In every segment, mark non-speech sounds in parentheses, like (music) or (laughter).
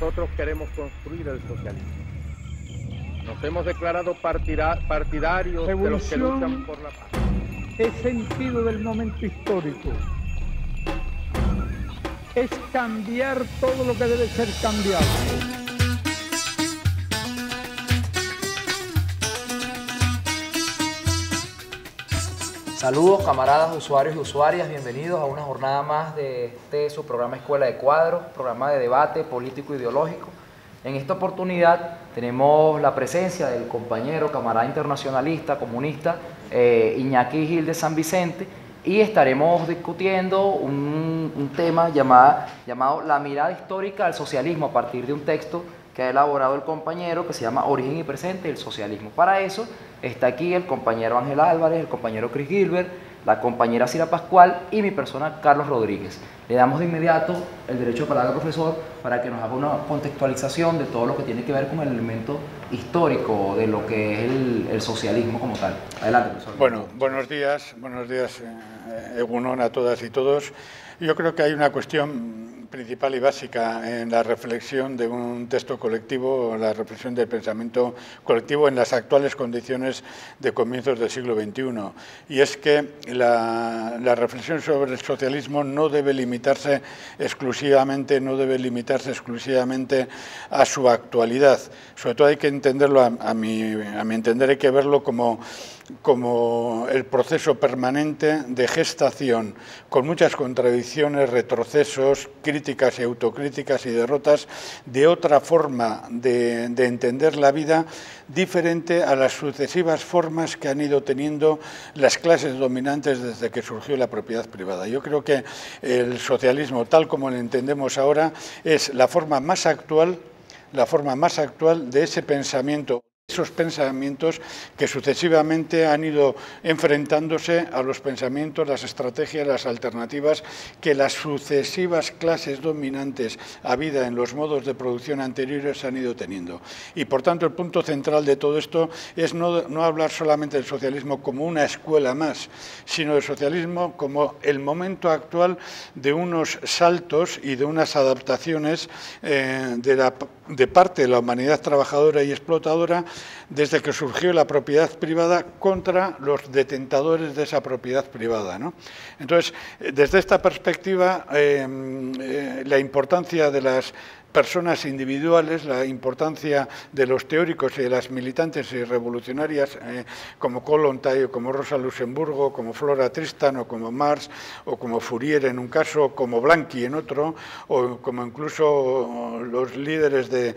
nosotros queremos construir el socialismo. Nos hemos declarado partidarios de los que luchan por la paz. Es sentido del momento histórico. Es cambiar todo lo que debe ser cambiado. Saludos camaradas, usuarios y usuarias, bienvenidos a una jornada más de este su programa Escuela de Cuadros, programa de debate político ideológico. En esta oportunidad tenemos la presencia del compañero camarada internacionalista comunista eh, Iñaki Gil de San Vicente y estaremos discutiendo un, tema llamada, llamado La mirada histórica al socialismo a partir de un texto que ha elaborado el compañero que se llama Origen y Presente del Socialismo. Para eso Está aquí el compañero Ángel Álvarez, el compañero Chris Gilbert, la compañera Cira Pascual y mi persona Carlos Rodríguez. Le damos de inmediato el derecho de palabra profesor para que nos haga una contextualización de todo lo que tiene que ver con el elemento histórico de lo que es el, socialismo como tal. Adelante, profesor. Bueno, buenos días, buenos días, eh, eh a todas y todos. Yo creo que hay una cuestión principal y básica en la reflexión de un texto colectivo, la reflexión del pensamiento colectivo en las actuales condiciones de comienzos del siglo XXI. Y es que la, reflexión sobre el socialismo no debe limitarse exclusivamente, no debe limitarse exclusivamente a su actualidad. Sobre todo hay que entenderlo, a, a, a mi entender, hay que verlo como como el proceso permanente de gestación, con muchas contradicciones, retrocesos, críticas y autocríticas y derrotas, de otra forma de, entender la vida diferente a las sucesivas formas que han ido teniendo las clases dominantes desde que surgió la propiedad privada. Yo creo que el socialismo, tal como lo entendemos ahora, es la forma más actual la forma más actual de ese pensamiento esos pensamientos que sucesivamente han ido enfrentándose a los pensamientos, las estrategias, las alternativas que las sucesivas clases dominantes vida en los modos de producción anteriores han ido teniendo. Y por tanto el punto central de todo esto es no, hablar solamente del socialismo como una escuela más, sino del socialismo como el momento actual de unos saltos y de unas adaptaciones eh, de parte de la humanidad trabajadora y explotadora desde que surgió la propiedad privada contra los detentadores de esa propiedad privada. Entonces, eh, desde esta perspectiva, eh, eh, la importancia de las personas individuales, la importancia de los teóricos y de las militantes y revolucionarias eh, como Colontai, o como Rosa Luxemburgo, como Flora Tristan o como Marx o como Fourier en un caso, como Blanqui en otro, o como incluso los líderes de,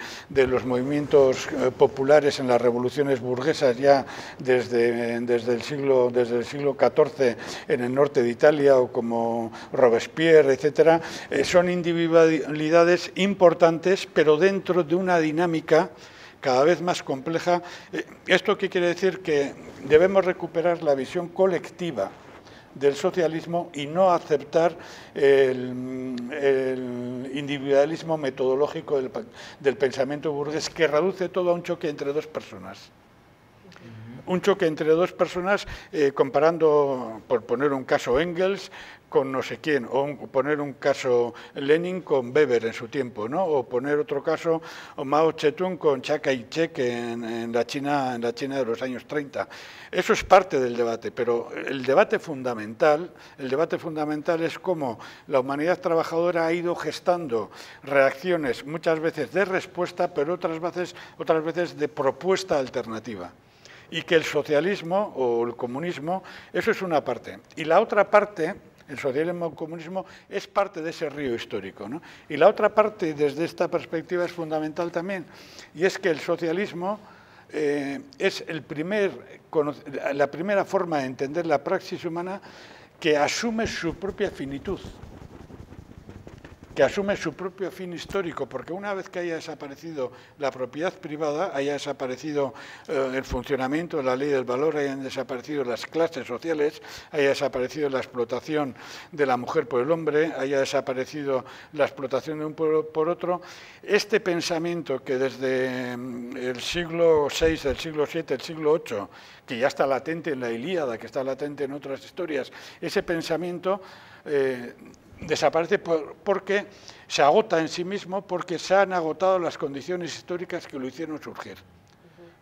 los movimientos eh, populares en las revoluciones burguesas ya desde, desde, el siglo, desde el siglo XIV en el norte de Italia o como Robespierre, etcétera, eh, son individualidades importantes pero dentro de una dinámica cada vez más compleja. Eh, ¿Esto qué quiere decir? Que debemos recuperar la visión colectiva del socialismo y no aceptar el, individualismo metodológico del, pensamiento burgués que reduce todo a un choque entre dos personas. Un choque entre dos personas, eh, comparando, por poner un caso, Engels con no sé quién, o poner un caso Lenin con Weber en su tiempo, ¿no? o poner otro caso o Mao Zedong con Chiang en, en, la China, en la China de los años 30. Eso es parte del debate, pero el debate fundamental, el debate fundamental es cómo la humanidad trabajadora ha ido gestando reacciones muchas veces de respuesta, pero otras veces, otras veces de propuesta alternativa y que el socialismo o el comunismo, eso es una parte. Y la otra parte el socialismo comunismo es parte de ese río histórico. Y la otra parte, desde esta perspectiva, es fundamental también, y es que el socialismo eh, es la primera forma de entender la praxis humana que asume su propia finitud que asume su propio fin histórico, porque una vez que haya desaparecido la propiedad privada, haya desaparecido eh, el funcionamiento de la ley del valor, hayan desaparecido las clases sociales, haya desaparecido la explotación de la mujer por el hombre, haya desaparecido la explotación de un pueblo por otro, este pensamiento que desde mm, el siglo VI, el siglo VII, el siglo VIII, que ya está latente en la Ilíada, que está latente en otras historias, ese pensamiento... Eh, desaparece porque se agota en sí mismo, porque se han agotado las condiciones históricas que lo hicieron surgir.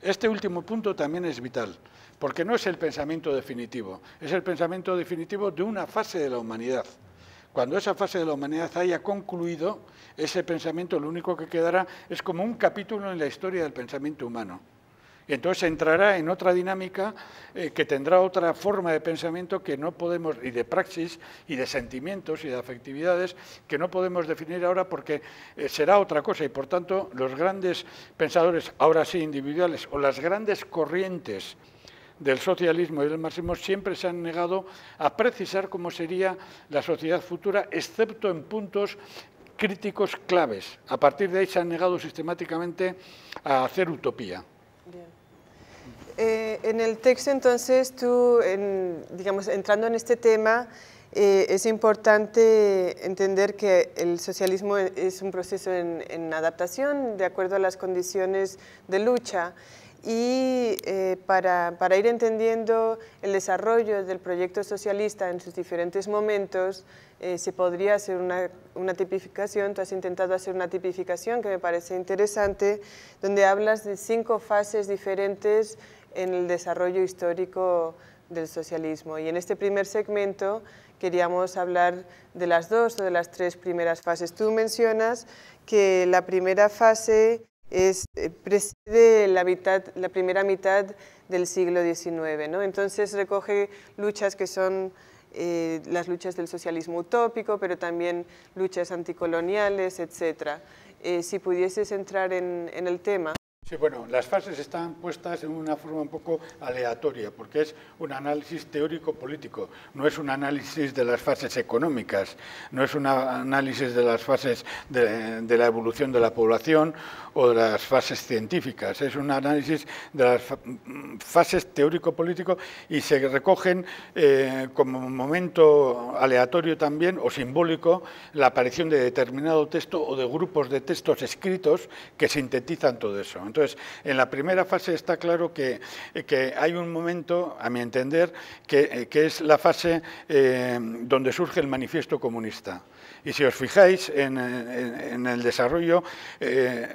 Este último punto también es vital, porque no es el pensamiento definitivo, es el pensamiento definitivo de una fase de la humanidad. Cuando esa fase de la humanidad haya concluido, ese pensamiento lo único que quedará es como un capítulo en la historia del pensamiento humano entonces entrará en otra dinámica eh, que tendrá otra forma de pensamiento que no podemos, y de praxis, y de sentimientos, y de afectividades, que no podemos definir ahora porque eh, será otra cosa. Y por tanto, los grandes pensadores, ahora sí individuales, o las grandes corrientes del socialismo y del marxismo siempre se han negado a precisar cómo sería la sociedad futura, excepto en puntos críticos claves. A partir de ahí se han negado sistemáticamente a hacer utopía. Eh, en el texto, entonces, tú, digamos, entrando en este tema, eh, es importante entender que el socialismo es un proceso en, adaptación de acuerdo a las condiciones de lucha y eh, para, para, ir entendiendo el desarrollo del proyecto socialista en sus diferentes momentos, eh, se podría hacer una, una, tipificación, tú has intentado hacer una tipificación que me parece interesante, donde hablas de cinco fases diferentes en el desarrollo histórico del socialismo. Y en este primer segmento queríamos hablar de las dos o de las tres primeras fases. Tú mencionas que la primera fase es, eh, la, la primera mitad del siglo XIX. ¿no? Entonces recoge luchas que son eh, las luchas del socialismo utópico, pero también luchas anticoloniales, etc. Eh, si pudieses entrar en el tema. Sí, bueno, las fases están puestas en una forma un poco aleatoria, porque es un análisis teórico-político, no es un análisis de las fases económicas, no es un análisis de las fases de, la evolución de la población o de las fases científicas, es un análisis de las fases teórico-político y se recogen eh, como momento aleatorio también o simbólico la aparición de determinado texto o de grupos de textos escritos que sintetizan todo eso. Entonces, en la primera fase está claro que, eh, hay un momento, a mi entender, que, eh, es la fase eh, donde surge el manifiesto comunista. Y si os fijáis en, el desarrollo, eh,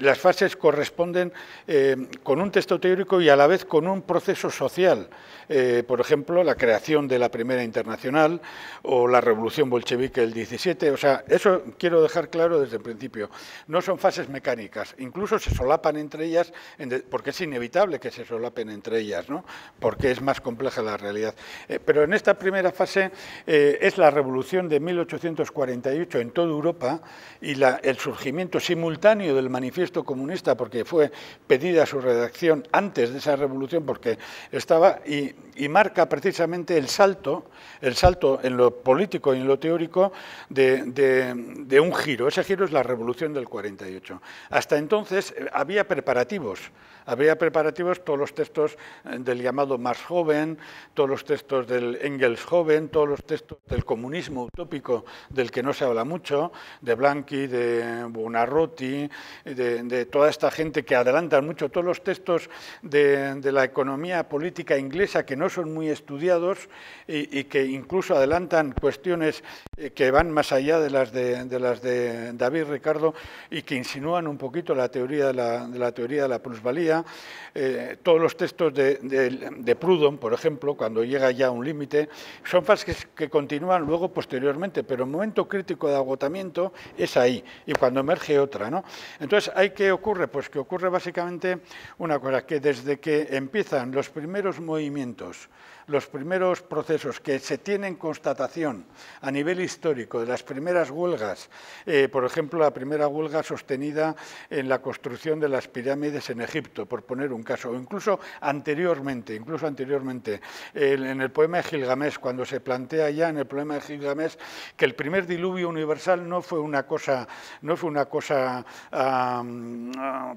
las fases corresponden eh, con un texto teórico y a la vez con un proceso social. Eh, por ejemplo, la creación de la Primera Internacional o la Revolución Bolchevique del 17. O sea, eso quiero dejar claro desde el principio. No son fases mecánicas, incluso se solapan entre ellas, porque es inevitable que se solapen entre ellas, ¿no? porque es más compleja la realidad. pero en esta primera fase es la Revolución de 1840 en toda Europa y el surgimiento simultáneo del manifiesto comunista, porque fue pedida su redacción antes de esa revolución, porque estaba y, marca precisamente el salto, el salto en lo político y en lo teórico de, de un giro. Ese giro es la revolución del 48. Hasta entonces eh, había preparativos había preparativos todos los textos eh, del llamado Marx joven, todos los textos del Engels joven, todos los textos del comunismo utópico del que no se habla mucho, de Blanqui, de Buonarroti, de, toda esta gente que adelantan mucho todos los textos de, la economía política inglesa que no son muy estudiados y, que incluso adelantan cuestiones eh, que van más allá de las de, David Ricardo y que insinúan un poquito la teoría de la teoría de la plusvalía eh, todos los textos de, de, Proudhon, por ejemplo, cuando llega ya a un límite, son fases que continúan luego posteriormente, pero el momento crítico de agotamiento es ahí, y cuando emerge otra. ¿no? Entonces, ¿hay qué ocurre? Pues que ocurre básicamente una cosa, que desde que empiezan los primeros movimientos, los primeros procesos que se tienen constatación a nivel histórico de las primeras huelgas, eh, por ejemplo, la primera huelga sostenida en la construcción de las pirámides en Egipto, por poner un caso, o incluso anteriormente, incluso anteriormente, en el poema de Gilgamesh, cuando se plantea ya en el poema de Gilgamesh que el primer diluvio universal no fue una cosa, no fue una cosa ah,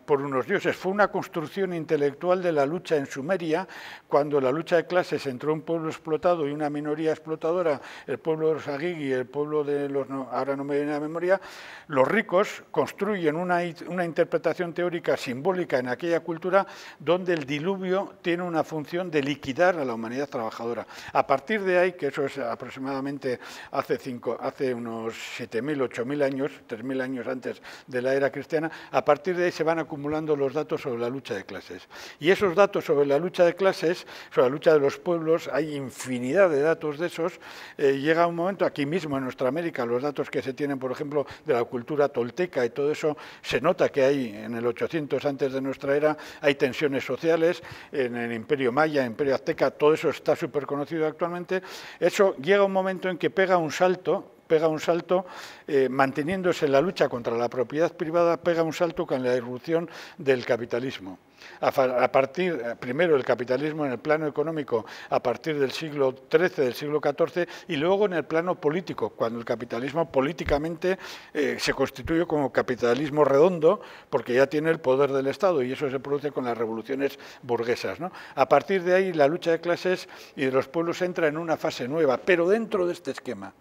por unos dioses, fue una construcción intelectual de la lucha en Sumeria, cuando la lucha de clases en entre un pueblo explotado y una minoría explotadora, el pueblo de los Aguigui, el pueblo de los... ahora no me viene a la memoria, los ricos construyen una, interpretación teórica simbólica en aquella cultura donde el diluvio tiene una función de liquidar a la humanidad trabajadora. A partir de ahí, que eso es aproximadamente hace, cinco, hace unos 7.000, 8.000 años, 3.000 años antes de la era cristiana, a partir de ahí se van acumulando los datos sobre la lucha de clases. Y esos datos sobre la lucha de clases, sobre la lucha de los pueblos, hay infinidad de datos de esos. Eh, llega un momento, aquí mismo en nuestra América, los datos que se tienen, por ejemplo, de la cultura tolteca y todo eso, se nota que hay en el 800 antes de nuestra era, hay tensiones sociales, en el imperio maya, imperio azteca, todo eso está súper conocido actualmente. Eso llega un momento en que pega un salto pega un salto, eh, manteniéndose la lucha contra la propiedad privada, pega un salto con la irrupción del capitalismo. A partir, eh, primero, el capitalismo en el plano económico a partir del siglo XIII, del siglo XIV, y luego en el plano político, cuando el capitalismo políticamente eh, se constituye como capitalismo redondo, porque ya tiene el poder del Estado, y eso se produce con las revoluciones burguesas. A partir de ahí, la lucha de clases y de los pueblos entra en una fase nueva, pero dentro de este esquema.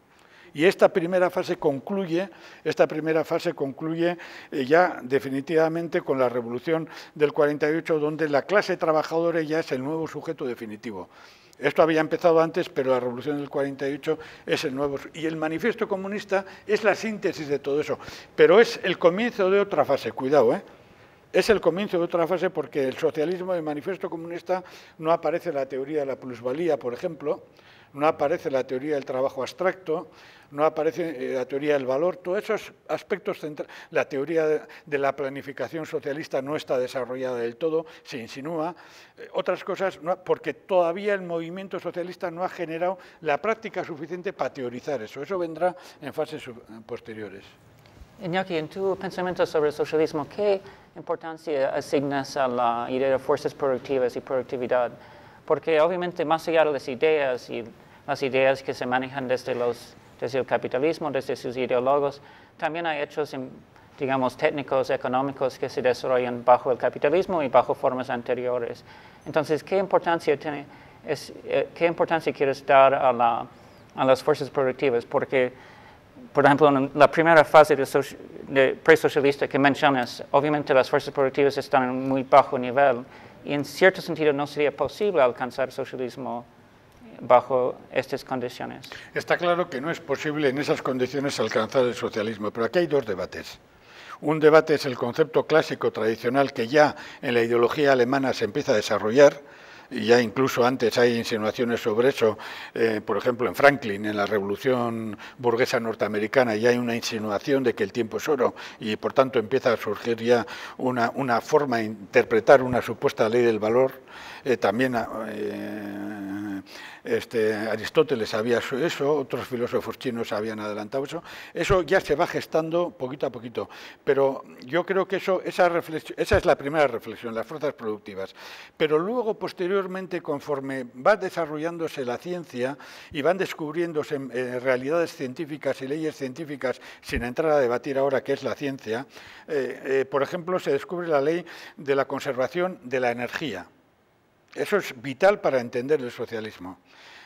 Y esta primera fase concluye, esta primera fase concluye eh, ya definitivamente con la revolución del 48, donde la clase trabajadora ya es el nuevo sujeto definitivo. Esto había empezado antes, pero la revolución del 48 es el nuevo. Y el manifiesto comunista es la síntesis de todo eso, pero es el comienzo de otra fase, cuidado, ¿eh? Es el comienzo de otra fase porque el socialismo del manifiesto comunista no aparece la teoría de la plusvalía, por ejemplo, no aparece la teoría del trabajo abstracto, no aparece eh, la teoría del valor, todos esos aspectos centrales. La teoría de la planificación socialista no está desarrollada del todo, se insinúa. Eh, otras cosas, porque todavía el movimiento socialista no ha generado la práctica suficiente para teorizar eso. Eso vendrá en fases eh, posteriores. Iñaki, en tu pensamiento sobre el socialismo, ¿qué importancia asignas a la idea de fuerzas productivas y productividad? Porque obviamente más allá de las ideas y las ideas que se manejan desde los desde el capitalismo, desde sus ideólogos. También hay hechos, em, digamos, técnicos, económicos que se desarrollan bajo el capitalismo y bajo formas anteriores. Entonces, ¿qué importancia, tiene, eh, ¿qué importancia quieres dar a, las fuerzas productivas? Porque, por ejemplo, en la primera fase de, socialista que mencionas, obviamente las fuerzas productivas están en muy bajo nivel y en cierto sentido no sería posible alcanzar socialismo bajo estas condiciones. Está claro que no es posible en esas condiciones alcanzar el socialismo, pero aquí hay dos debates. Un debate es el concepto clásico tradicional que ya en la ideología alemana se empieza a desarrollar, y ya incluso antes hay insinuaciones sobre eso, eh, por ejemplo en Franklin, en la revolución burguesa norteamericana, ya hay una insinuación de que el tiempo es oro y por tanto empieza a surgir ya una, una forma de interpretar una supuesta ley del valor eh, también ah, eh, este, Aristóteles había eso, otros filósofos chinos habían adelantado eso, eso ya se va gestando poquito a poquito, pero yo creo que eso, esa, es la primera reflexión, las fuerzas productivas, pero luego posteriormente conforme va desarrollándose la ciencia y van descubriéndose eh, realidades científicas y leyes científicas, sin entrar a debatir ahora qué es la ciencia, por ejemplo se descubre la ley de la conservación de la energía. Eso es vital para entender el socialismo.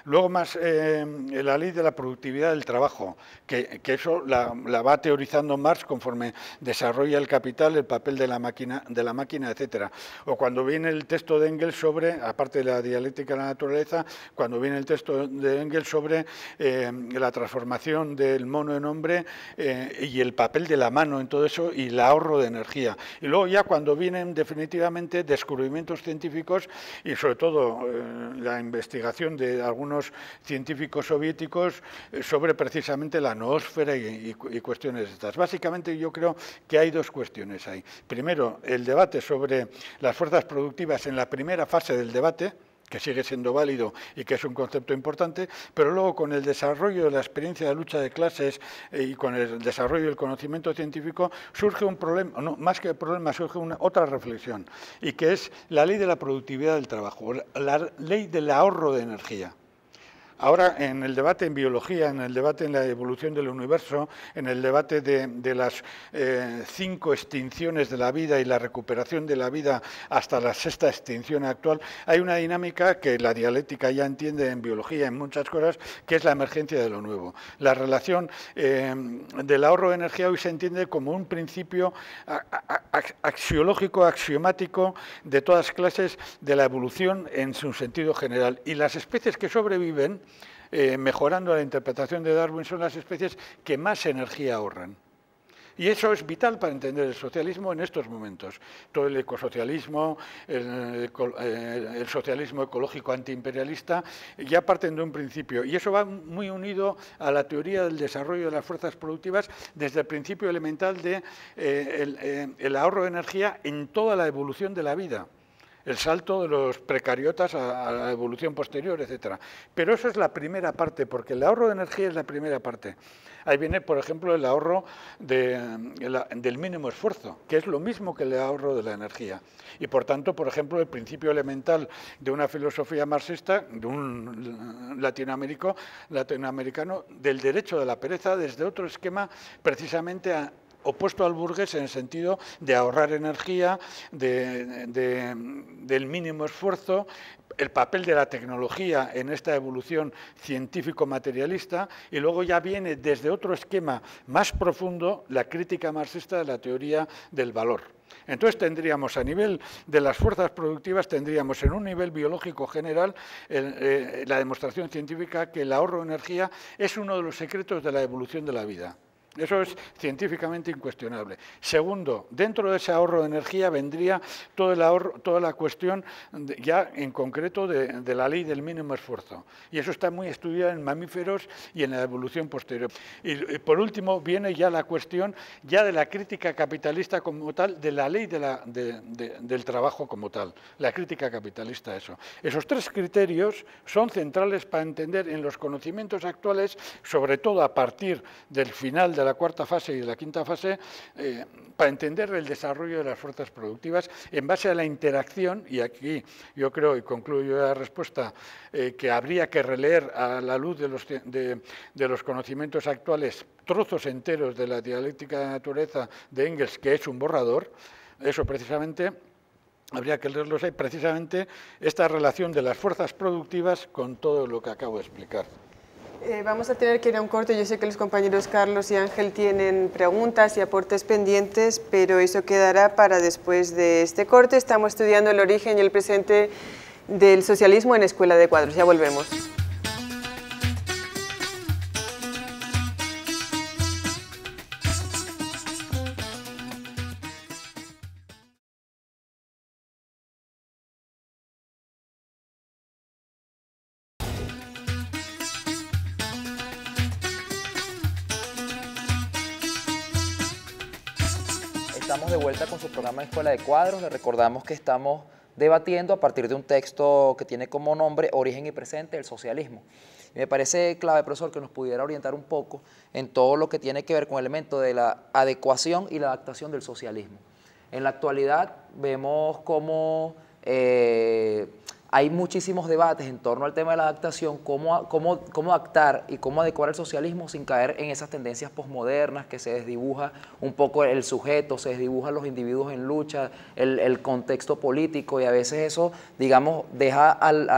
Luego más eh, la ley de la productividad del trabajo, que, eso la, va teorizando Marx conforme desarrolla el capital, el papel de la máquina, de la máquina, etcétera. O cuando viene el texto de Engels sobre, aparte de la dialéctica de la naturaleza, cuando viene el texto de Engels sobre eh, la transformación del mono en hombre eh, y el papel de la mano en todo eso y el ahorro de energía. Y luego ya cuando vienen definitivamente descubrimientos científicos y sobre todo la investigación de algunos científicos soviéticos eh, sobre precisamente la noósfera y, cuestiones de estas. Básicamente yo creo que hay dos cuestiones ahí. Primero, el debate sobre las fuerzas productivas en la primera fase del debate, que sigue siendo válido y que es un concepto importante, pero luego con el desarrollo de la experiencia de lucha de clases eh, y con el desarrollo del conocimiento científico surge un problema, no, más que el problema, surge una, otra reflexión, y que es la ley de la productividad del trabajo, la ley del ahorro de energía. Ahora, en el debate en biología, en el debate en la evolución del universo, en el debate de, las eh, cinco extinciones de la vida y la recuperación de la vida hasta la sexta extinción actual, hay una dinámica que la dialéctica ya entiende en biología, en muchas cosas, que es la emergencia de lo nuevo. La relación eh, del ahorro de energía hoy se entiende como un principio axiológico, axiomático de todas clases de la evolución en su sentido general. Y las especies que sobreviven, eh, mejorando la interpretación de Darwin, son las especies que más energía ahorran. Y eso es vital para entender el socialismo en estos momentos. Todo el ecosocialismo, el, socialismo ecológico antiimperialista, ya parten de un principio. Y eso va muy unido a la teoría del desarrollo de las fuerzas productivas desde el principio elemental de eh, eh, el ahorro de energía en toda la evolución de la vida el salto de los precariotas a, la evolución posterior, etcétera. Pero eso es la primera parte, porque el ahorro de energía es la primera parte. Ahí viene, por ejemplo, el ahorro del mínimo esfuerzo, que es lo mismo que el ahorro de la energía. Y por tanto, por ejemplo, el principio elemental de una filosofía marxista, de un latinoamericano, del derecho de la pereza desde otro esquema precisamente a opuesto al burgués en el sentido de ahorrar energía, del mínimo esfuerzo, el papel de la tecnología en esta evolución científico-materialista y luego ya viene desde otro esquema más profundo la crítica marxista de la teoría del valor. Entonces tendríamos a nivel de las fuerzas productivas, tendríamos en un nivel biológico general eh, la demostración científica que el ahorro de energía es uno de los secretos de la evolución de la vida. Eso es científicamente incuestionable. Segundo, dentro de ese ahorro de energía vendría toda la cuestión ya en concreto de, la ley del mínimo esfuerzo. Y eso está muy estudiado en mamíferos y en la evolución posterior. Y, por último viene ya la cuestión ya de la crítica capitalista como tal, de la ley del trabajo como tal, la crítica capitalista eso. Esos tres criterios son centrales para entender en los conocimientos actuales, sobre todo a partir del final de la cuarta fase y la quinta fase eh, para entender el desarrollo de las fuerzas productivas en base a la interacción, y aquí yo creo, y concluyo la respuesta, eh, que habría que releer a la luz de los, de los conocimientos actuales trozos enteros de la dialéctica de la naturaleza de Engels, que es un borrador, eso precisamente habría que leerlos ahí, precisamente esta relación de las fuerzas productivas con todo lo que acabo de explicar. Eh, vamos a tener que ir a un corte. Yo sé que los compañeros Carlos y Ángel tienen preguntas y aportes pendientes, pero eso quedará para después de este corte. Estamos estudiando el origen y el presente del socialismo en Escuela de Cuadros. Ya volvemos. estamos de vuelta con su programa de Escuela de Cuadros. Le recordamos que estamos debatiendo a partir de un texto que tiene como nombre Origen y Presente del Socialismo. me parece clave, profesor, que nos pudiera orientar un poco en todo lo que tiene que ver con el elemento de la adecuación y la adaptación del socialismo. En la actualidad vemos cómo eh, hay muchísimos debates en torno al tema de la adaptación, cómo, cómo, cómo adaptar y cómo adecuar el socialismo sin caer en esas tendencias posmodernas que se desdibuja un poco el sujeto, se desdibujan los individuos en lucha, el, el contexto político y a veces eso, digamos, deja al,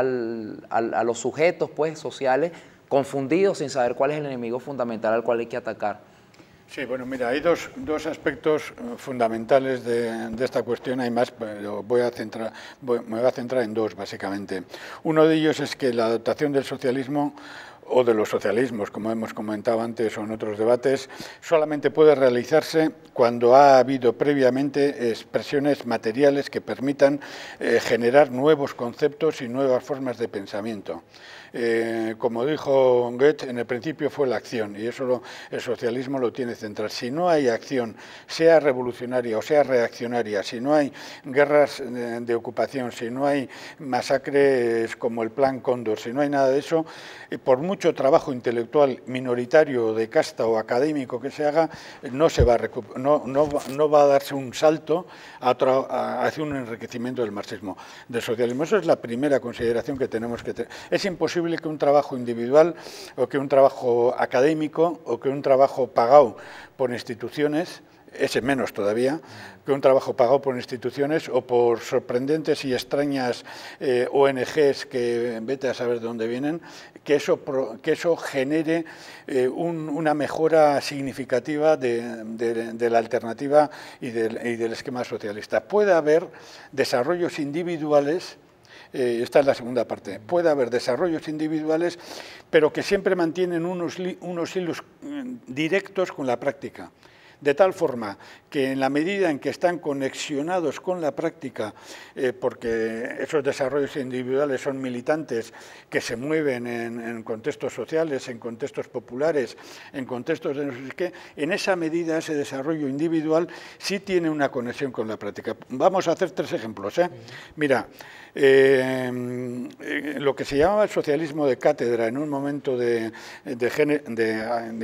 a los sujetos pues, sociales confundidos sin saber cuál es el enemigo fundamental al cual hay que atacar. Sí, bueno, mira, hay dos, dos aspectos eh, fundamentales de, esta cuestión, hay más, pero voy a centrar, me voy a centrar en dos, básicamente. Uno de ellos es que la adaptación del socialismo o de los socialismos, como hemos comentado antes o en otros debates, solamente puede realizarse cuando ha habido previamente expresiones materiales que permitan eh, generar nuevos conceptos y nuevas formas de pensamiento. Eh, como dijo Goethe, en el principio fue la acción y eso el socialismo lo tiene central. Si no hay acción, sea revolucionaria o sea reaccionaria, si no hay guerras de, ocupación, si no hay masacres como el Plan Cóndor, si no hay nada de eso, eh, por mucho trabajo intelectual minoritario de casta o académico que se haga, eh, no, se va, a no, no, va a darse un salto hacia un enriquecimiento del marxismo, del socialismo. ...esa es la primera consideración que tenemos que tener. Es imposible posible que un trabajo individual o que un trabajo académico o que un trabajo pagado por instituciones ese menos todavía, que un trabajo pagado por instituciones o por sorprendentes y extrañas eh, ONGs que vete a saber de dónde vienen, que eso, que eso genere eh, una mejora significativa de, la alternativa y del, y del esquema socialista. Puede haber desarrollos individuales eh, esta es la segunda parte, puede haber desarrollos individuales, pero que siempre mantienen unos hilos mm, directos con la práctica de tal forma que en la medida en que están conexionados con la práctica, eh, porque esos desarrollos individuales son militantes que se mueven en, contextos sociales, en contextos populares, en contextos de no sé qué, en esa medida ese desarrollo individual sí tiene una conexión con la práctica. Vamos a hacer tres ejemplos. ¿eh? Mira, eh, lo que se llamaba el socialismo de cátedra en un momento de,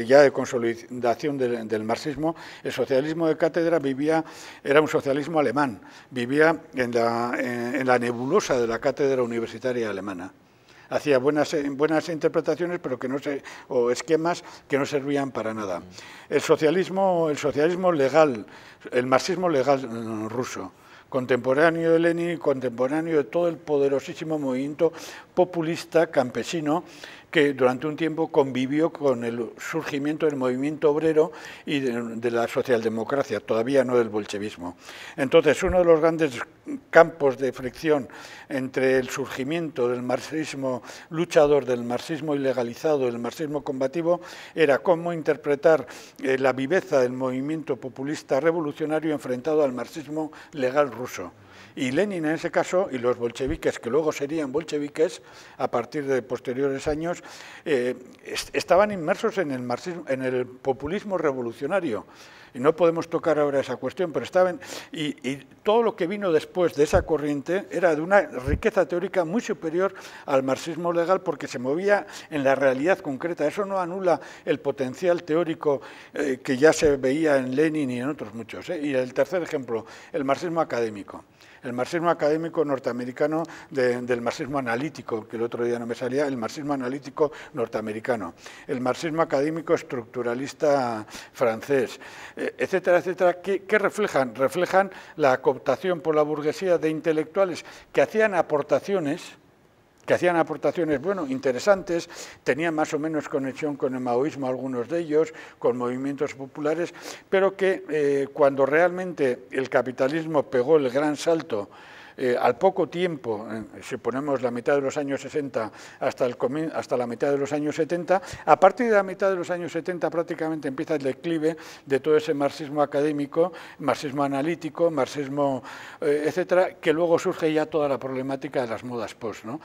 ya de consolidación del marxismo el socialismo de cátedra vivía, era un socialismo alemán, vivía en la, eh, nebulosa de la cátedra universitaria alemana hacía buenas, eh, interpretaciones, pero que no o esquemas que no servían para nada. El socialismo, el socialismo legal, el marxismo legal eh, ruso, contemporáneo de Lenin, contemporáneo de todo el poderosísimo movimiento populista campesino que durante un tiempo convivió con el surgimiento del movimiento obrero y de, la socialdemocracia, todavía no del bolchevismo. Entonces, uno de los grandes campos de fricción entre el surgimiento del marxismo luchador, del marxismo ilegalizado, del marxismo combativo, era cómo interpretar eh, la viveza del movimiento populista revolucionario enfrentado al marxismo legal ruso y Lenin en ese caso, y los bolcheviques, que luego serían bolcheviques a partir de posteriores años, eh, estaban inmersos en el, marxismo, en el populismo revolucionario. Y no podemos tocar ahora esa cuestión, pero estaban... Y, todo lo que vino después de esa corriente era de una riqueza teórica muy superior al marxismo legal porque se movía en la realidad concreta. Eso no anula el potencial teórico eh, que ya se veía en Lenin y en otros muchos. ¿eh? Y el tercer ejemplo, el marxismo académico el marxismo académico norteamericano del marxismo analítico, que el otro día no me salía, el marxismo analítico norteamericano, el marxismo académico estructuralista francés, eh, etcétera, etcétera, que, reflejan, reflejan la cooptación por la burguesía de intelectuales que hacían aportaciones que hacían aportaciones, bueno, interesantes, tenían más o menos conexión con el maoísmo algunos de ellos, con movimientos populares, pero que eh, cuando realmente el capitalismo pegó el gran salto eh, al poco tiempo, eh, si ponemos la mitad de los años 60 hasta, el hasta la mitad de los años 70, a partir de la mitad de los años 70 prácticamente empieza el declive de todo ese marxismo académico, marxismo analítico, marxismo, eh, etcétera, que luego surge ya toda la problemática de las modas post. ¿no?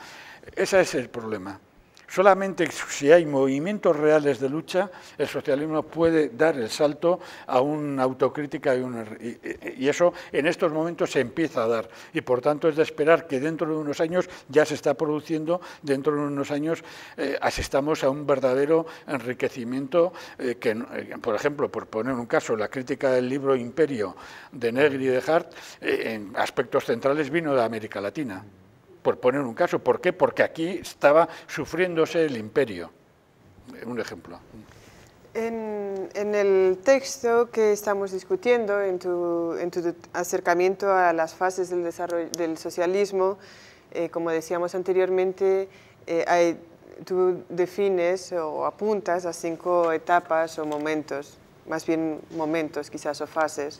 Ese es el problema. Solamente si hay movimientos reales de lucha, el socialismo puede dar el salto a una autocrítica y, eso en estos momentos se empieza a dar. Y por tanto es de esperar que dentro de unos años ya se está produciendo, dentro de unos años eh, asistamos a un verdadero enriquecimiento eh, que, eh, por ejemplo, por poner un caso, la crítica del libro Imperio de Negri y de Hart en aspectos centrales vino de América Latina por poner un caso. ¿Por qué? Porque aquí estaba sufriéndose el imperio. Un ejemplo. En, el texto que estamos discutiendo, en tu, acercamiento a las fases del desarrollo del socialismo, eh, como decíamos anteriormente, eh, tú defines o apuntas a cinco etapas o momentos, más bien momentos quizás o fases.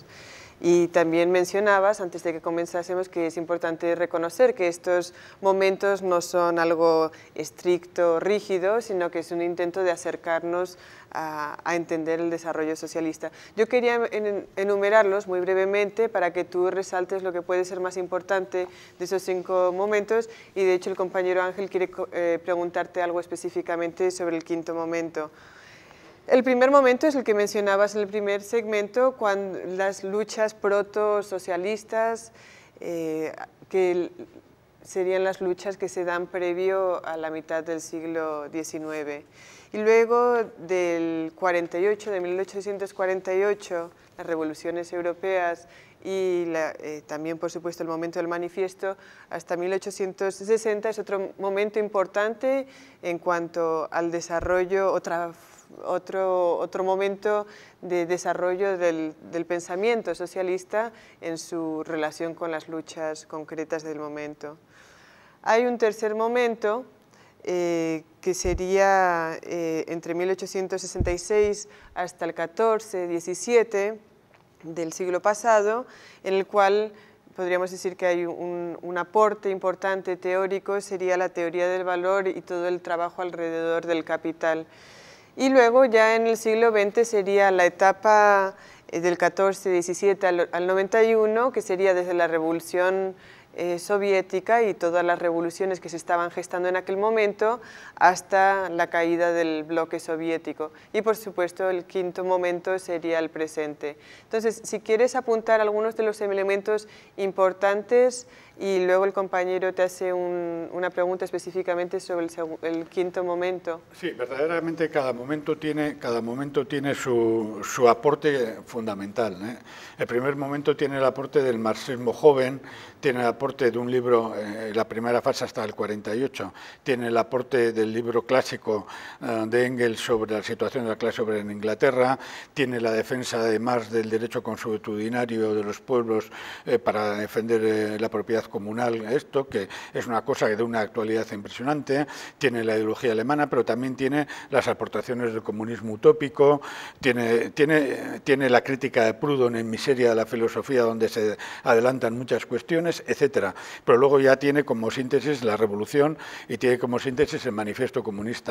Y también mencionabas, antes de que comenzásemos, que es importante reconocer que estos momentos no son algo estricto, rígido, sino que es un intento de acercarnos a, entender el desarrollo socialista. Yo quería enumerarlos muy brevemente para que tú resaltes lo que puede ser más importante de esos cinco momentos y de hecho el compañero Ángel quiere eh, preguntarte algo específicamente sobre el quinto momento. El primer momento es el que mencionabas en el primer segmento, cuando las luchas proto-socialistas, eh, que serían las luchas que se dan previo a la mitad del siglo XIX. Y luego del 48, de 1848, las revoluciones europeas y eh, también, por supuesto, el momento del manifiesto, hasta 1860 es otro momento importante en cuanto al desarrollo, otra forma otro, otro momento de desarrollo del, pensamiento socialista en su relación con las luchas concretas del momento. Hay un tercer momento eh, que sería eh, entre 1866 hasta el 14, 17 del siglo pasado, en el cual podríamos decir que hay un, aporte importante teórico, sería la teoría del valor y todo el trabajo alrededor del capital. Y luego ya en el siglo XX sería la etapa eh, del 14, 17 al, 91, que sería desde la revolución eh, soviética y todas las revoluciones que se estaban gestando en aquel momento hasta la caída del bloque soviético. Y por supuesto el quinto momento sería el presente. Entonces, si quieres apuntar algunos de los elementos importantes y luego el compañero te hace una pregunta específicamente sobre el, quinto momento. Sí, verdaderamente cada momento tiene, cada momento tiene su, su aporte fundamental. ¿eh? El primer momento tiene el aporte del marxismo joven, tiene el aporte de un libro, eh, la primera fase hasta el 48, tiene el aporte del libro clásico eh, de Engels sobre la situación de la clase obrera en Inglaterra, tiene la defensa además del derecho consuetudinario de los pueblos para defender la propiedad comunal esto, que es una cosa que de una actualidad impresionante, tiene la ideología alemana, pero también tiene las aportaciones del comunismo utópico, tiene, tiene, tiene la crítica de Proudhon en Miseria de la Filosofía, donde se adelantan muchas cuestiones, etcétera. Pero luego ya tiene como síntesis la revolución y tiene como síntesis el manifiesto comunista.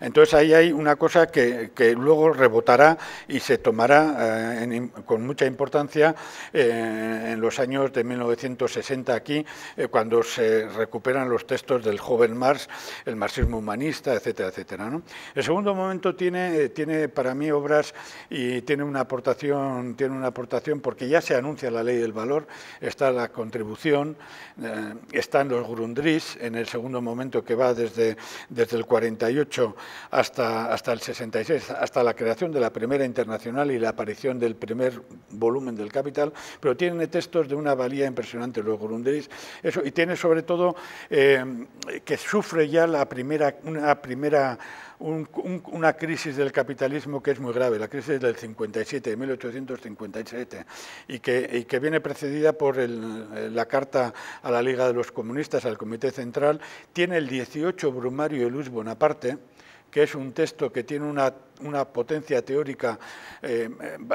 Entonces ahí hay una cosa que, luego rebotará y se tomará eh, con mucha importancia eh, en los años de 1960 aquí eh, cuando se recuperan los textos del joven Marx, el marxismo humanista, etcétera, etcétera. El segundo momento tiene, eh, tiene para mí obras y tiene una aportación, tiene una aportación porque ya se anuncia la ley del valor, está la contribución, eh, están los Grundris en el segundo momento que va desde, desde el 48 hasta, hasta el 66, hasta la creación de la primera internacional y la aparición del primer volumen del Capital, pero tiene textos de una valía impresionante los Grundris y tiene sobre todo eh, que sufre ya la primera, una primera una crisis del capitalismo que es muy grave, la crisis del 57, de 1857, y que, y que viene precedida por la carta a la Liga de los Comunistas, al Comité Central, tiene el 18 Brumario de Luis Bonaparte, que es un texto que tiene una, una potencia teórica, eh,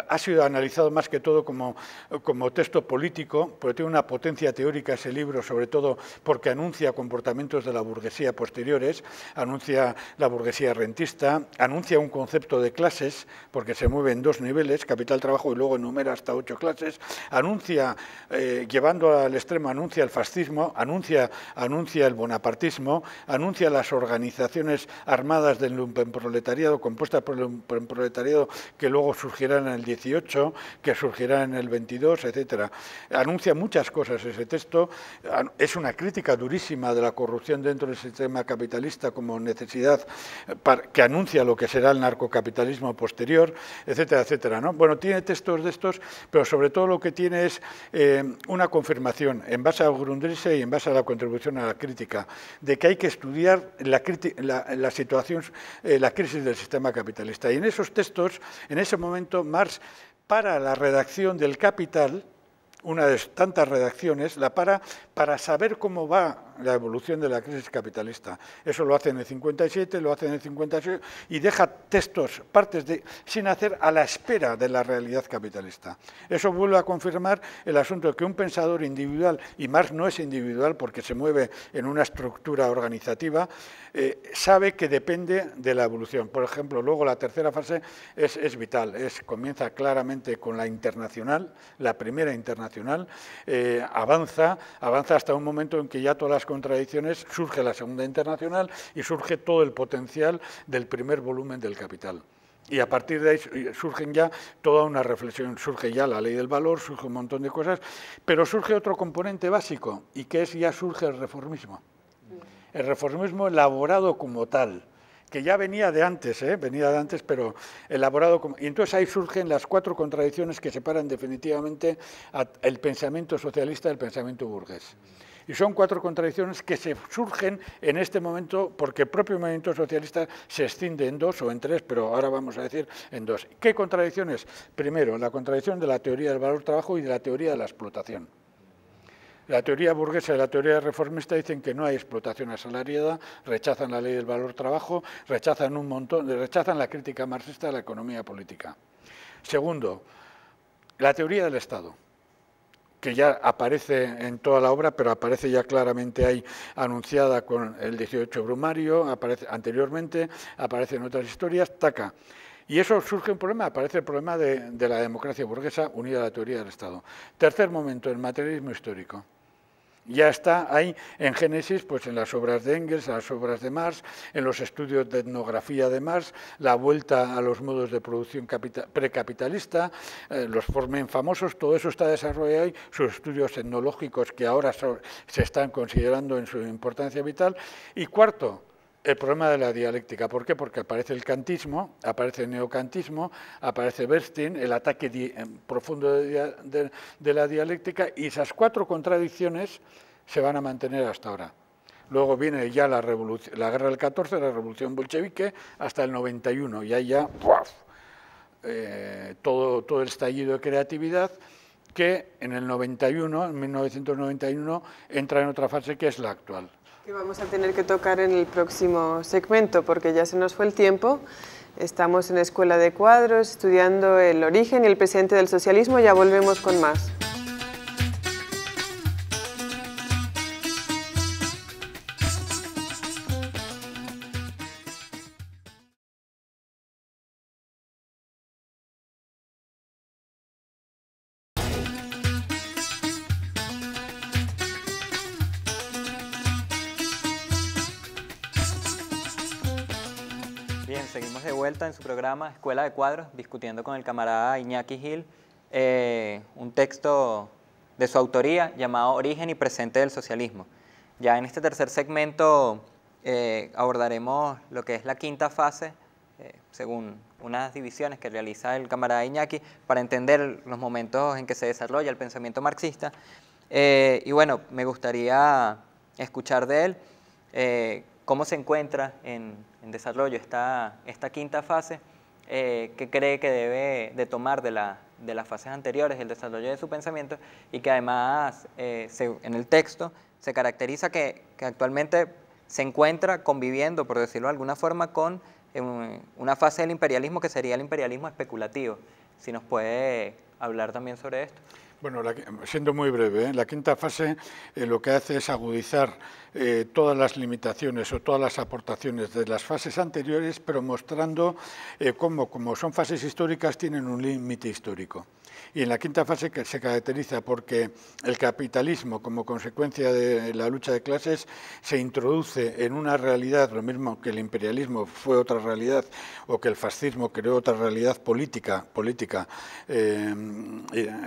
ha sido analizado más que todo como, como texto político, pero tiene una potencia teórica ese libro, sobre todo porque anuncia comportamientos de la burguesía posteriores, anuncia la burguesía rentista, anuncia un concepto de clases, porque se mueve en dos niveles, capital-trabajo y luego enumera hasta ocho clases, anuncia, eh, llevando al extremo, anuncia el fascismo, anuncia, anuncia el bonapartismo, anuncia las organizaciones armadas de del proletariado, compuesta por el proletariado que luego surgirá en el 18, que surgirá en el 22, etcétera. Anuncia muchas cosas ese texto, es una crítica durísima de la corrupción dentro del sistema capitalista como necesidad eh, que anuncia lo que será el narcocapitalismo posterior, etcétera, etcétera. Bueno, tiene textos de estos, pero sobre todo lo que tiene es eh, una confirmación en base a Grundrisse y en base a la contribución a la crítica, de que hay que estudiar la, la, la situación eh, la crisis del sistema capitalista. Y en esos textos, en ese momento, Marx para la redacción del Capital, una de tantas redacciones, la para para saber cómo va la evolución de la crisis capitalista. Eso lo hace en el 57, lo hace en el 58 y deja textos, partes de, sin hacer a la espera de la realidad capitalista. Eso vuelve a confirmar el asunto de que un pensador individual, y Marx no es individual porque se mueve en una estructura organizativa, eh, sabe que depende de la evolución. Por ejemplo, luego la tercera fase es, vital, es, comienza claramente con la internacional, la primera internacional, eh, avanza, avanza hasta un momento en que ya todas las contradicciones surge la Segunda Internacional y surge todo el potencial del primer volumen del Capital. Y a partir de ahí surgen ya toda una reflexión, surge ya la ley del valor, surge un montón de cosas, pero surge otro componente básico y que es ya surge el reformismo. El reformismo elaborado como tal, que ya venía de antes, ¿eh? venía de antes, pero elaborado como... Y entonces ahí surgen las cuatro contradicciones que separan definitivamente el pensamiento socialista del pensamiento burgués. Y son cuatro contradicciones que se surgen en este momento porque el propio movimiento socialista se extiende en dos o en tres, pero ahora vamos a decir en dos. ¿Qué contradicciones? Primero, la contradicción de la teoría del valor trabajo y de la teoría de la explotación. La teoría burguesa y la teoría reformista dicen que no hay explotación asalariada, rechazan la ley del valor trabajo, rechazan un montón, rechazan la crítica marxista de la economía política. Segundo, la teoría del Estado que ya aparece en toda la obra, pero aparece ya claramente ahí anunciada con el 18 Brumario, aparece anteriormente, aparece en otras historias, taca. Y eso surge un problema, aparece el problema de, de la democracia burguesa unida a la teoría del Estado. Tercer momento, el materialismo histórico. Ya está ahí en Génesis, pues en las obras de Engels, las obras de Marx, en los estudios de etnografía de Marx, la vuelta a los modos de producción precapitalista, eh, los formen famosos, todo eso está desarrollado ahí, sus estudios etnológicos que ahora se están considerando en su importancia vital. Y cuarto, el problema de la dialéctica. ¿Por qué? Porque aparece el cantismo, aparece el neocantismo, aparece Bernstein, el ataque eh, profundo de, la dialéctica, y esas cuatro contradicciones se van a mantener hasta ahora. Luego viene ya la, la guerra del 14, la revolución bolchevique, hasta el 91, y ahí ya eh, todo, todo el estallido de creatividad que en el 91, en 1991, entra en otra fase que es la actual vamos a tener que tocar en el próximo segmento porque ya se nos fue el tiempo. Estamos en Escuela de Cuadros estudiando el origen y el presente del socialismo. Ya volvemos con más. Escuela de Cuadros, discutiendo con el camarada Iñaki Gil eh, un texto de su autoría llamado Origen y Presente del Socialismo. Ya en este tercer segmento eh, abordaremos lo que es la quinta fase, eh, según unas divisiones que realiza el camarada Iñaki, para entender los momentos en que se desarrolla el pensamiento marxista. y bueno, me gustaría escuchar de él cómo se encuentra en, desarrollo esta quinta fase eh, que cree que debe de tomar de, la, de, las fases anteriores, el desarrollo de su pensamiento, y que además eh, en el texto se caracteriza que, que, actualmente se encuentra conviviendo, por decirlo de alguna forma, con eh, una fase del imperialismo que sería el imperialismo especulativo. Si nos puede hablar también sobre esto. Bueno, siendo muy breve, la quinta fase lo que hace es agudizar eh, todas las limitaciones o todas las aportaciones de las fases anteriores, pero mostrando eh, cómo, como son fases históricas, tienen un límite histórico. Y en la quinta fase que se caracteriza porque el capitalismo, como consecuencia de la lucha de clases, se introduce en una realidad, lo mismo que el imperialismo fue otra realidad o que el fascismo creó otra realidad política, política eh,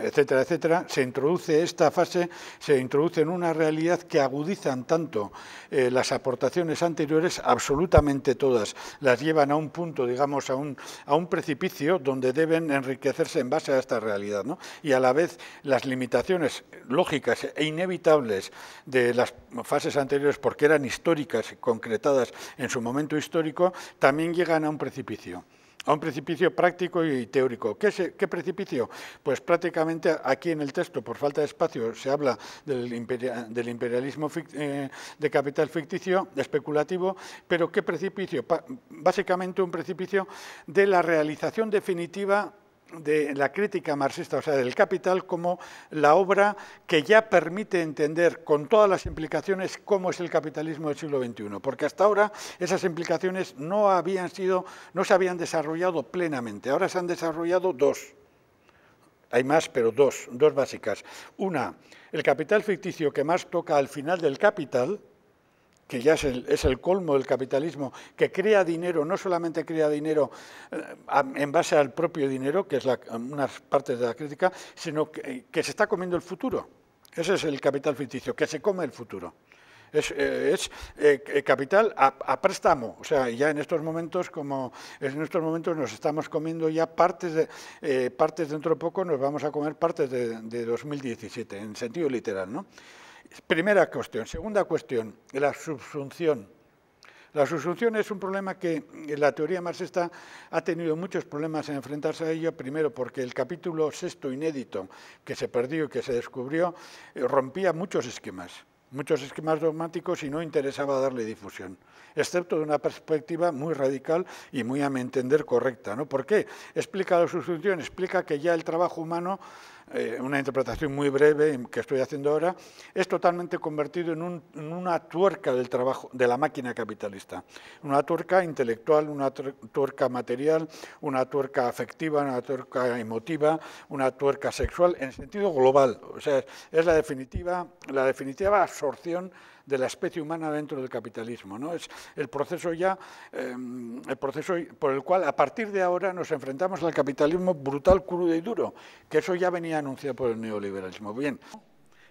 etcétera, etcétera, se introduce esta fase, se introduce en una realidad que agudizan tanto eh, las aportaciones anteriores, absolutamente todas, las llevan a un punto, digamos, a un, precipicio donde deben enriquecerse en base a esta realidad. Y a la vez las limitaciones lógicas e inevitables de las fases anteriores, porque eran históricas, y concretadas en su momento histórico, también llegan a un precipicio a un precipicio práctico y teórico. ¿Qué, precipicio? Pues prácticamente aquí en el texto, por falta de espacio, se habla del, del imperialismo eh, de capital ficticio, especulativo, pero ¿qué precipicio? básicamente un precipicio de la realización definitiva de la crítica marxista, o sea, del capital, como la obra que ya permite entender con todas las implicaciones cómo es el capitalismo del siglo XXI, porque hasta ahora esas implicaciones no habían sido, no se habían desarrollado plenamente, ahora se han desarrollado dos. Hay más, pero dos, dos básicas. Una, el capital ficticio que más toca al final del capital, que ya es el, colmo del capitalismo, que crea dinero, no solamente crea dinero eh, en base al propio dinero, que es la, una parte de la crítica, sino que, se está comiendo el futuro. Ese es el capital ficticio, que se come el futuro. Es, eh, eh, capital a, préstamo, o sea, ya en estos momentos, como en estos momentos nos estamos comiendo ya partes, de, partes dentro de poco nos vamos a comer partes de, de 2017, en sentido literal, ¿no? Primera cuestión. Segunda cuestión, la subsunción. La subsunción es un problema que la teoría marxista ha tenido muchos problemas en enfrentarse a ello, primero porque el capítulo sexto inédito que se perdió y que se descubrió eh, rompía muchos esquemas muchos esquemas dogmáticos y no interesaba darle difusión, excepto de una perspectiva muy radical y muy a mi entender correcta. ¿no? ¿Por qué? Explica la subsunción, explica que ya el trabajo humano eh, una interpretación muy breve que estoy haciendo ahora, es totalmente convertido en, una tuerca del trabajo, de la máquina capitalista. Una tuerca intelectual, una tuerca material, una tuerca afectiva, una tuerca emotiva, una tuerca sexual, en sentido global. O sea, es la definitiva, la definitiva absorción de la especie humana dentro del capitalismo. ¿no? Es el proceso ya, em, el proceso por el cual a partir de ahora nos enfrentamos al capitalismo brutal, crudo y duro, que eso ya venía anunciada por el neoliberalismo. Bien,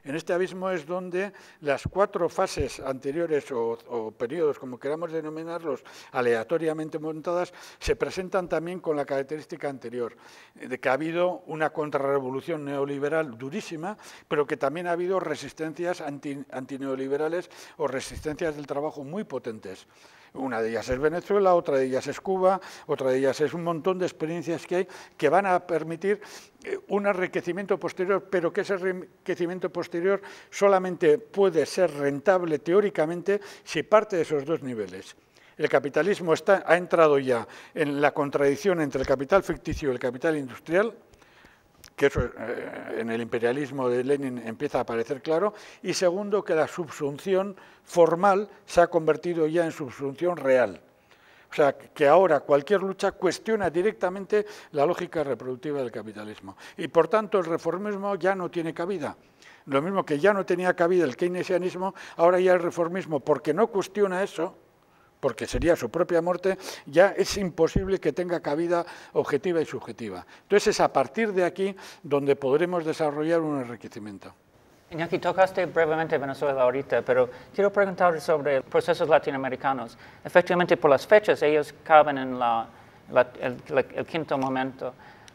en este abismo es donde las cuatro fases anteriores o, periodos, como queramos denominarlos, aleatoriamente montadas, se presentan también con la característica anterior, de que ha habido una contrarrevolución neoliberal durísima, pero que también ha habido resistencias antineoliberales o resistencias del trabajo muy potentes. Una de ellas es Venezuela, otra de ellas es Cuba, otra de ellas es un montón de experiencias que hay que van a permitir eh, un enriquecimiento posterior, pero que ese enriquecimiento posterior solamente puede ser rentable teóricamente si parte de esos dos niveles. El capitalismo ha entrado ya en la contradicción entre el capital ficticio y el capital industrial, que eso, eh, en el imperialismo de Lenin empieza a aparecer claro, y segundo, que la subsunción formal se ha convertido ya en subsunción real. O sea, que ahora cualquier lucha cuestiona directamente la lógica reproductiva del capitalismo. Y por tanto el reformismo ya no tiene cabida. Lo mismo que ya no tenía cabida el keynesianismo, ahora ya el reformismo, porque no cuestiona eso, porque sería su propia muerte, ya es imposible que tenga cabida objetiva y subjetiva. Entonces es a partir de aquí donde podremos desarrollar un enriquecimiento. Iñaki, tocaste brevemente Venezuela ahorita, pero quiero preguntar sobre procesos latinoamericanos. Efectivamente, por las fechas, ellos caben en el quinto momento.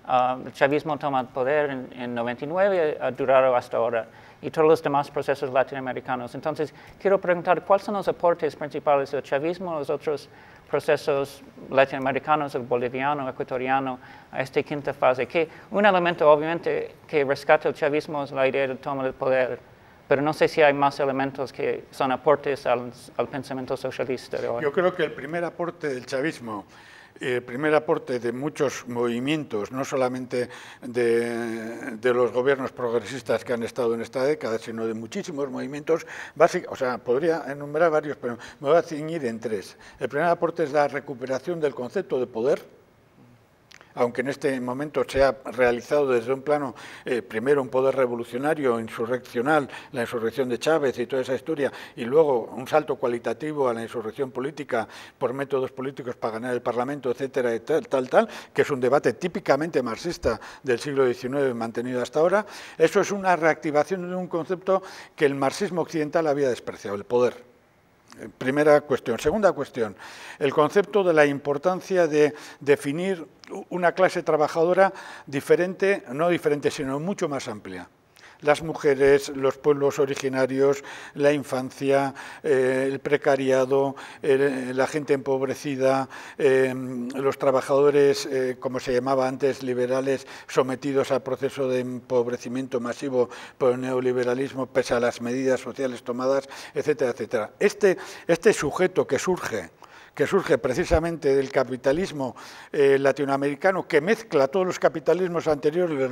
Um, el chavismo toma el poder en, en 99, ha durado hasta ahora, y todos los demás procesos latinoamericanos. Entonces, quiero preguntar, ¿cuáles son los aportes principales del chavismo, a los otros procesos latinoamericanos, el boliviano, ecuatoriano, a esta quinta fase? Que un elemento, obviamente, que rescata el chavismo es la idea de toma del poder, pero no sé si hay más elementos que son aportes al, pensamiento socialista Yo creo que el primer aporte del chavismo el primer aporte de muchos movimientos, no solamente de, los gobiernos progresistas que han estado en esta década, sino de muchísimos movimientos o podría enumerar varios, pero me voy a ceñir en tres. El primer aporte es la recuperación del concepto de poder, aunque en este momento se ha realizado desde un plano, eh, primero un poder revolucionario, insurreccional, la insurrección de Chávez y toda esa historia, y luego un salto cualitativo a la insurrección política por métodos políticos para ganar el Parlamento, etcétera, tal, tal, que es un debate típicamente marxista del siglo XIX mantenido hasta ahora, eso es una reactivación de un concepto que el marxismo occidental había despreciado, el poder. Primera cuestión. Segunda cuestión, el concepto de la importancia de definir una clase trabajadora diferente, no diferente, sino mucho más amplia las mujeres, los pueblos originarios, la infancia, eh, el precariado, la gente empobrecida, eh, los trabajadores, eh, como se llamaba antes, liberales, sometidos al proceso de empobrecimiento masivo por el neoliberalismo, pese a las medidas sociales tomadas, etcétera, etcétera. Este, este sujeto que surge que surge precisamente del capitalismo eh, latinoamericano, que mezcla todos los capitalismos anteriores,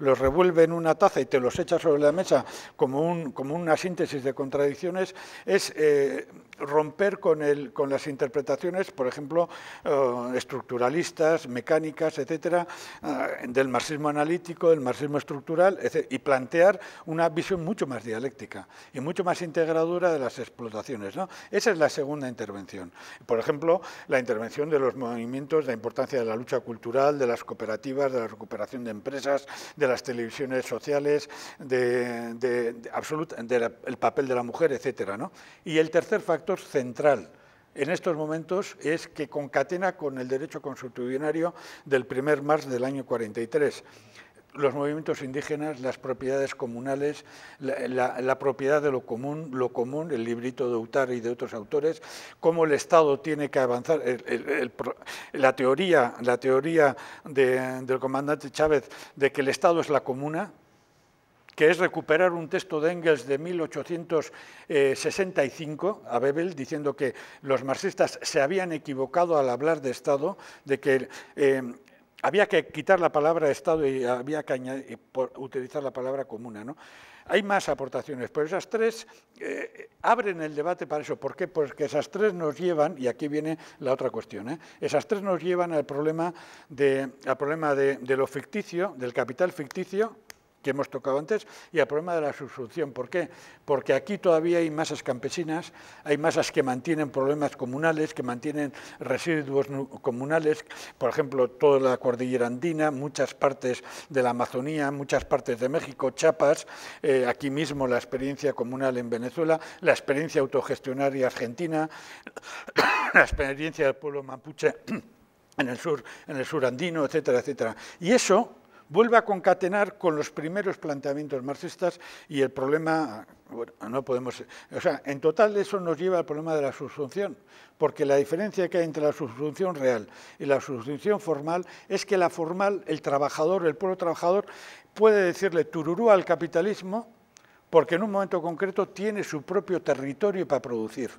los, revuelve en una taza y te los echa sobre la mesa como, una síntesis de contradicciones, es eh, romper con, las interpretaciones, por ejemplo, eh, estructuralistas, mecánicas, etcétera, del marxismo analítico, del marxismo estructural, y plantear una visión mucho más dialéctica y mucho más integradora de las explotaciones. Esa es la segunda intervención por ejemplo, la intervención de los movimientos, la importancia de la lucha cultural, de las cooperativas, de la recuperación de empresas, de las televisiones sociales, del el papel de la mujer, etc. Y el tercer factor central, en estos momentos es que concatena con el derecho constitucionario del primer marzo del año 43 los movimientos indígenas, las propiedades comunales, la, propiedad de lo común, lo común, el librito de Utari y de otros autores, cómo el Estado tiene que avanzar. la teoría, la teoría del comandante Chávez de que el Estado es la comuna, que es recuperar un texto de Engels de 1865 a Bebel, diciendo que los marxistas se habían equivocado al hablar de Estado, de que... Eh, había que quitar la palabra Estado y había que utilizar la palabra comuna. ¿no? Hay más aportaciones, pero esas tres eh, abren el debate para eso. ¿Por qué? Porque esas tres nos llevan, y aquí viene la otra cuestión, ¿eh? esas tres nos llevan al problema, de, problema de lo ficticio, del capital ficticio, que hemos tocado antes, y al problema de la subsunción ¿Por qué? Porque aquí todavía hay masas campesinas, hay masas que mantienen problemas comunales, que mantienen residuos comunales, por ejemplo, toda la cordillera andina, muchas partes de la Amazonía, muchas partes de México, Chiapas, eh, aquí mismo la experiencia comunal en Venezuela, la experiencia autogestionaria argentina, (coughs) la experiencia del pueblo mapuche en el sur, en el sur andino, etcétera, etcétera. Y eso vuelve a concatenar con los primeros planteamientos marxistas y el problema, no podemos... O sea, en total eso nos lleva al problema de la subsunción, porque la diferencia que hay entre la subsunción real y la subsunción formal es que la formal, el trabajador, el pueblo trabajador, puede decirle tururú al capitalismo porque en un momento concreto tiene su propio territorio para producir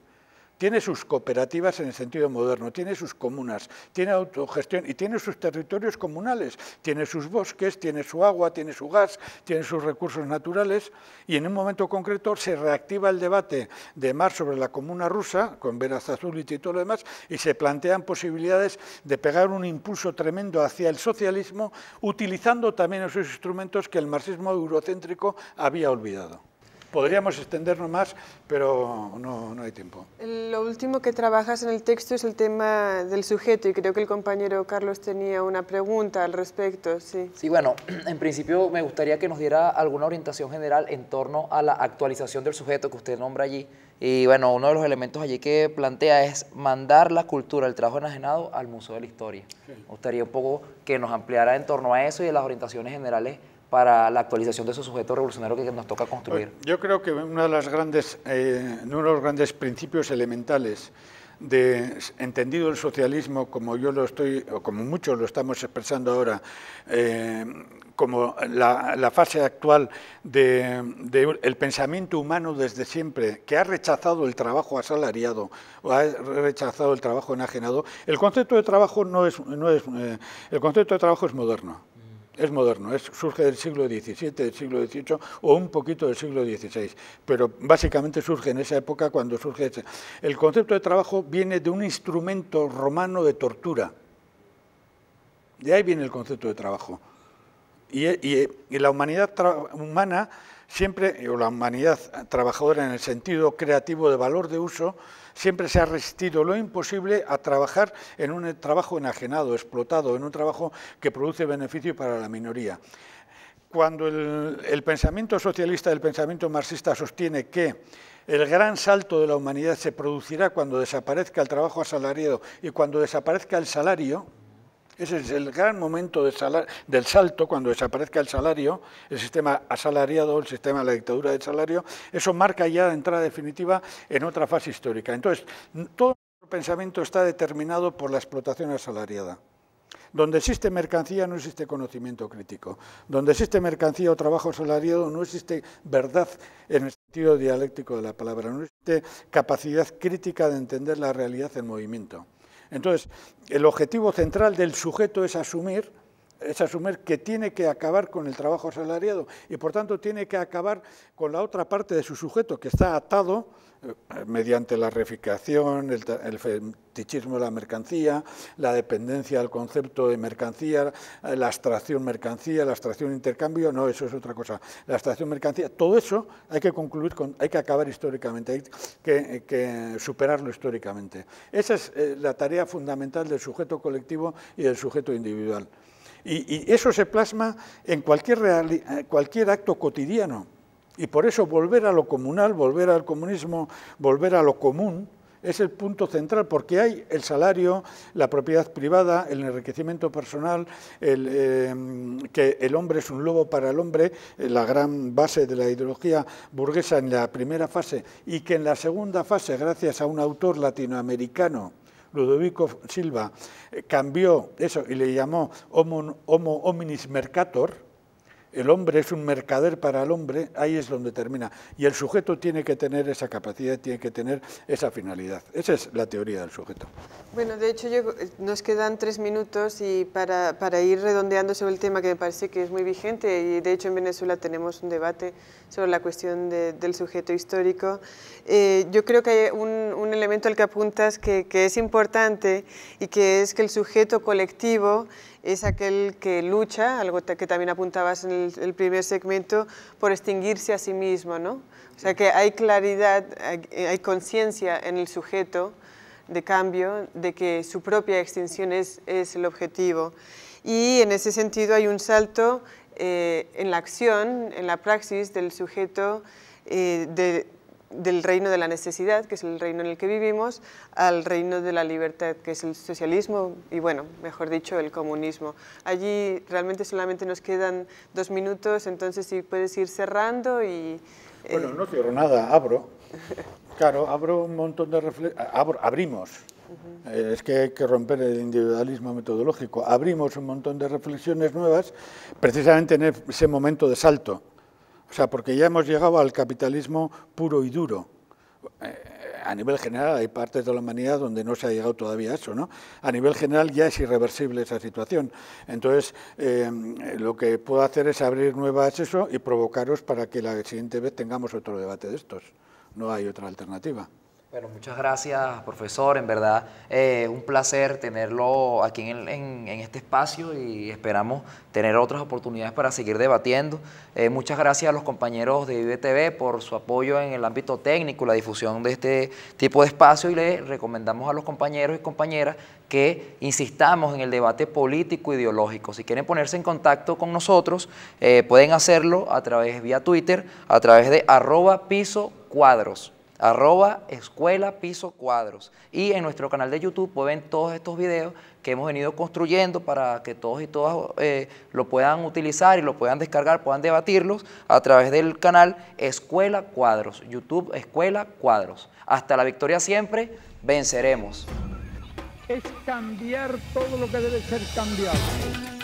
tiene sus cooperativas en el sentido moderno, tiene sus comunas, tiene autogestión y tiene sus territorios comunales, tiene sus bosques, tiene su agua, tiene su gas, tiene sus recursos naturales y en un momento concreto se reactiva el debate de Marx sobre la comuna rusa, con Veraz Azul y todo lo demás, y se plantean posibilidades de pegar un impulso tremendo hacia el socialismo, utilizando también esos instrumentos que el marxismo eurocéntrico había olvidado. Podríamos extendernos más, pero no, no hay tiempo. Lo último que trabajas en el texto es el tema del sujeto y creo que el compañero Carlos tenía una pregunta al respecto. Sí, sí bueno, (clears throat) en principio me gustaría que nos diera alguna orientación general en torno a la actualización del sujeto que usted nombra allí. Y bueno, uno de los elementos allí que plantea es mandar la cultura, el trabajo enajenado al Museo de la Historia. Me gustaría un poco que nos ampliara en torno a eso y a las orientaciones generales para la actualización de esos sujetos revolucionarios que nos toca construir? Yo creo que uno de, las grandes, eh, uno de los grandes principios elementales de entendido el socialismo como yo lo estoy, o como muchos lo estamos expresando ahora, eh, como la, fase actual del de, el pensamiento humano desde siempre, que ha rechazado el trabajo asalariado o ha rechazado el trabajo enajenado, el concepto de trabajo no es, eh, el concepto de trabajo es moderno es moderno, surge del siglo XVII, del siglo XVIII o un poquito del siglo XVI, pero básicamente surge en esa época cuando surge... Ese. El concepto de trabajo viene de un instrumento romano de tortura, de ahí viene el concepto de trabajo. Y, y la humanidad humana siempre, o la humanidad trabajadora en el sentido creativo de valor de uso, siempre se ha resistido lo imposible a trabajar en un trabajo enajenado, explotado, en un trabajo que produce beneficio para la minoría. Cuando el, el pensamiento socialista, el pensamiento marxista sostiene que el gran salto de la humanidad se producirá cuando desaparezca el trabajo asalariado y cuando desaparezca el salario, ese es el gran momento del salto, cuando desaparezca el salario, el sistema asalariado, el sistema de la dictadura del salario, eso marca ya entrada definitiva en otra fase histórica. Entonces, todo nuestro pensamiento está determinado por la explotación asalariada. Donde existe mercancía no existe conocimiento crítico. Donde existe mercancía o trabajo asalariado no existe verdad en el sentido dialéctico de la palabra, no existe capacidad crítica de entender la realidad en movimiento. Entonces, el objetivo central del sujeto es asumir es asumir que tiene que acabar con el trabajo asalariado y por tanto tiene que acabar con la otra parte de su sujeto que está atado eh, mediante la reificación, el, fetichismo de la mercancía, la dependencia al concepto de mercancía, la abstracción mercancía, la abstracción intercambio, no, eso es otra cosa, la abstracción mercancía, todo eso hay que concluir, con, hay que acabar históricamente, hay que, eh, superarlo históricamente. Esa es eh, la tarea fundamental del sujeto colectivo y del sujeto individual. Y, eso se plasma en cualquier, eh, cualquier acto cotidiano. Y por eso volver a lo comunal, volver al comunismo, volver a lo común, es el punto central, porque hay el salario, la propiedad privada, el enriquecimiento personal, em, que el hombre es un lobo para el hombre, eh, la gran base de la ideología burguesa en la primera fase, y que en la segunda fase, gracias a un autor latinoamericano, Ludovico Silva eh, cambió eso y le llamó homo, homo hominis mercator, el hombre es un mercader para el hombre, ahí es donde termina. Y el sujeto tiene que tener esa capacidad, tiene que tener esa finalidad. Esa es la teoría del sujeto. Bueno, de hecho eh, nos quedan tres minutos y para, ir redondeando sobre el tema que me parece que es muy vigente y de hecho en Venezuela tenemos un debate sobre la cuestión del sujeto histórico. Eh, yo creo que hay un, elemento al que apuntas que es importante y que es que el sujeto colectivo es aquel que lucha, algo que también apuntabas en el, primer segmento, por extinguirse a sí mismo, ¿no? O sea que hay claridad, hay, conciencia en el sujeto de cambio, de que su propia extinción es, es el objetivo. Y en ese sentido hay un salto eh, en la acción, en la praxis del sujeto eh, de del reino de la necesidad, que es el reino en el que vivimos, al reino de la libertad, que es el socialismo y, bueno, mejor dicho, el comunismo. Allí realmente solamente nos quedan dos minutos, entonces si puedes ir cerrando y... Eh, bueno, no cierro nada, abro. (laughs) Claro, abro un montón de reflexiones, abrimos. Eh, es que hay que romper el individualismo metodológico. Abrimos un montón de reflexiones nuevas precisamente en ese momento de salto o sea, porque ya hemos llegado al capitalismo puro y duro. Eh, a nivel general hay partes de la humanidad donde no se ha llegado todavía a eso, ¿no? A nivel general ya es irreversible esa situación. Entonces, eh, lo que puedo hacer es abrir nuevas eso y provocaros para que la siguiente vez tengamos otro debate de estos. No hay otra alternativa. Bueno, muchas gracias, profesor. En verdad, eh, un placer tenerlo aquí en, este espacio y esperamos tener otras oportunidades para seguir debatiendo. Eh, muchas gracias a los compañeros de IBTV por su apoyo en el ámbito técnico, la difusión de este tipo de espacio y le recomendamos a los compañeros y compañeras que insistamos en el debate político ideológico. Si quieren ponerse en contacto con nosotros, eh, pueden hacerlo a través vía Twitter, a través de arroba piso cuadros arroba escuela piso cuadros. Y en nuestro canal de YouTube pueden todos estos videos que hemos venido construyendo para que todos y todas eh, lo puedan utilizar y lo puedan descargar, puedan debatirlos a través del canal Escuela Cuadros, YouTube Escuela Cuadros. Hasta la victoria siempre, venceremos. Es cambiar todo lo que debe ser cambiado.